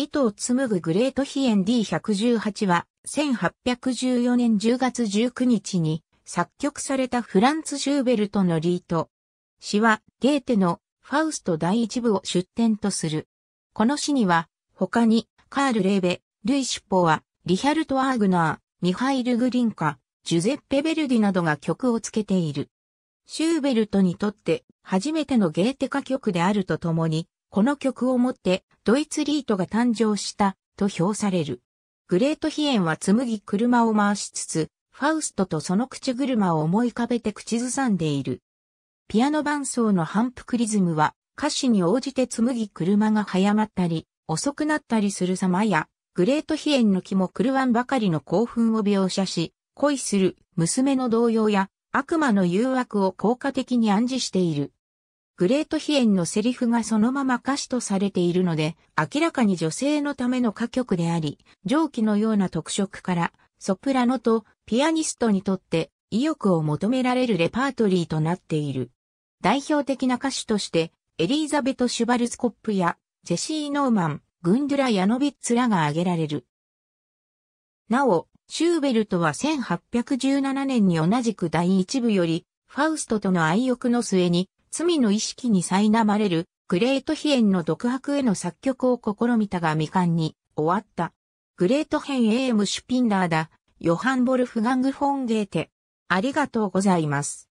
糸を紡ぐグレートヒエン D118 は、1814年10月19日に作曲されたフランツ・シューベルトのリート。詩はゲーテのファウスト第一部を出展とする。この詩には、他にカール・レーベ、ルイ・シュポは、リヒャルト・アーグナー、ミハイル・グリンカ、ジュゼッペ・ベルディなどが曲をつけている。シューベルトにとって初めてのゲーテ歌曲であるとともに、この曲をもってドイツリートが誕生したと評される。グレートヒエンは紡ぎ車を回しつつ、ファウストとその口車を思い浮かべて口ずさんでいる。ピアノ伴奏の反復リズムは歌詞に応じて紡ぎ車が早まったり、遅くなったりする様や、グレートヒエンの木も狂わんばかりの興奮を描写し、恋する娘の動揺や悪魔の誘惑を効果的に暗示している。グレートヒエンのセリフがそのまま歌詞とされているので、明らかに女性のための歌曲であり、上記のような特色から、ソプラノとピアニストにとって意欲を求められるレパートリーとなっている。代表的な歌手として、エリーザベト・シュバルツコップや、ジェシー・ノーマン、グンドゥラ・ヤノビッツらが挙げられる。なお、シューベルトは1817年に同じく第一部より、ファウストとの愛欲の末に、罪の意識に苛まれる、グレートヒエンの独白への作曲を試みたが未完に終わった。グレートヘンエームシュピンラーだ、ヨハンボルフガングフォンゲーテ。ありがとうございます。